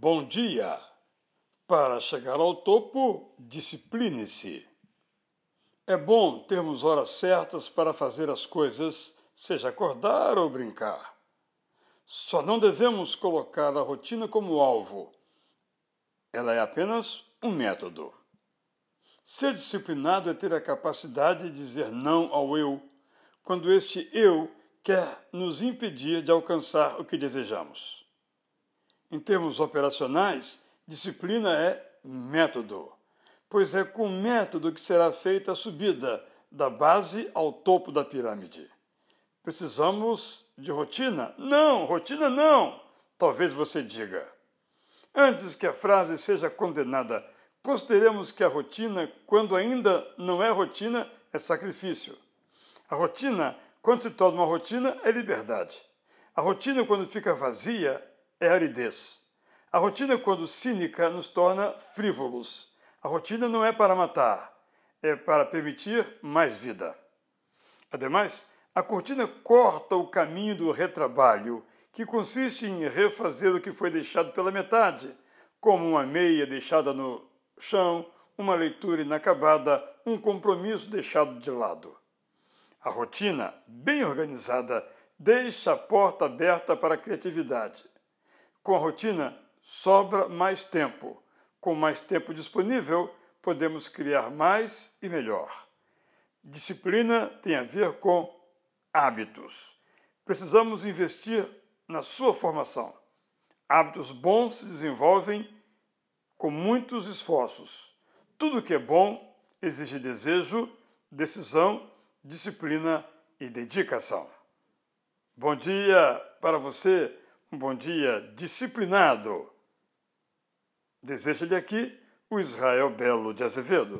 Bom dia! Para chegar ao topo, discipline-se. É bom termos horas certas para fazer as coisas, seja acordar ou brincar. Só não devemos colocar a rotina como alvo. Ela é apenas um método. Ser disciplinado é ter a capacidade de dizer não ao eu, quando este eu quer nos impedir de alcançar o que desejamos. Em termos operacionais, disciplina é método, pois é com método que será feita a subida da base ao topo da pirâmide. Precisamos de rotina? Não, rotina não! Talvez você diga. Antes que a frase seja condenada, consideremos que a rotina, quando ainda não é rotina, é sacrifício. A rotina, quando se torna uma rotina, é liberdade. A rotina, quando fica vazia, é aridez. A rotina, quando cínica, nos torna frívolos. A rotina não é para matar, é para permitir mais vida. Ademais, a cortina corta o caminho do retrabalho, que consiste em refazer o que foi deixado pela metade, como uma meia deixada no chão, uma leitura inacabada, um compromisso deixado de lado. A rotina, bem organizada, deixa a porta aberta para a criatividade. Com a rotina, sobra mais tempo. Com mais tempo disponível, podemos criar mais e melhor. Disciplina tem a ver com hábitos. Precisamos investir na sua formação. Hábitos bons se desenvolvem com muitos esforços. Tudo que é bom exige desejo, decisão, disciplina e dedicação. Bom dia para você um bom dia disciplinado. Desejo-lhe aqui o Israel Belo de Azevedo.